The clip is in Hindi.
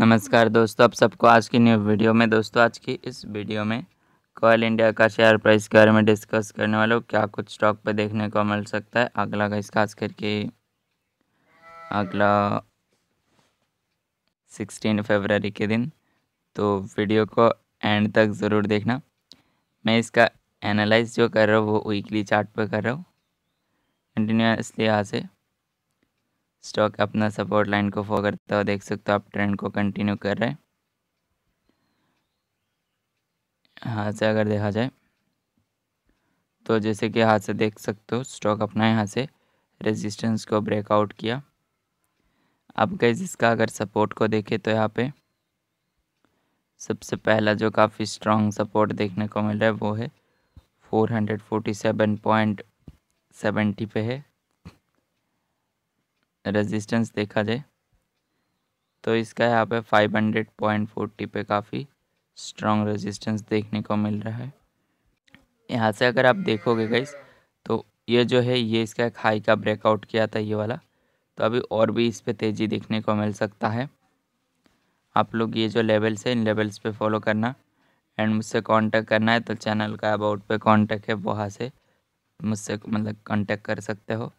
नमस्कार दोस्तों आप सबको आज की न्यू वीडियो में दोस्तों आज की इस वीडियो में कोयल इंडिया का शेयर प्राइस के बारे में डिस्कस करने वाले हो क्या कुछ स्टॉक पे देखने को मिल सकता है अगला का खास करके अगला सिक्सटीन फरवरी के दिन तो वीडियो को एंड तक ज़रूर देखना मैं इसका एनालाइज जो कर रहा हूँ वो वीकली चार्ट पर कर रहा हूँ कंटिन्यूसली यहाँ से स्टॉक अपना सपोर्ट लाइन को फॉलो करता हुआ देख सकते हो आप ट्रेंड को कंटिन्यू कर रहे हैं यहाँ से अगर देखा जाए तो जैसे कि यहाँ से देख सकते हो स्टॉक अपना यहाँ से रेजिस्टेंस को ब्रेकआउट किया अब गैस इसका अगर सपोर्ट को देखें तो यहाँ पे सबसे पहला जो काफ़ी स्ट्रॉन्ग सपोर्ट देखने को मिल रहा है वो है four hundred forty seven point seventy पे है रेजिस्टेंस देखा जाए तो इसका यहाँ पे 500.40 पे काफ़ी स्ट्रॉन्ग रेजिस्टेंस देखने को मिल रहा है यहाँ से अगर आप देखोगे गाइस तो ये जो है ये इसका एक हाई का ब्रेकआउट किया था ये वाला तो अभी और भी इस पर तेज़ी देखने को मिल सकता है आप लोग ये जो लेवल्स है इन लेवल्स पे फॉलो करना एंड मुझसे कांटेक्ट करना है तो चैनल का अबाउट पे कांटेक्ट है वहाँ से मुझसे मतलब कांटेक्ट कर सकते हो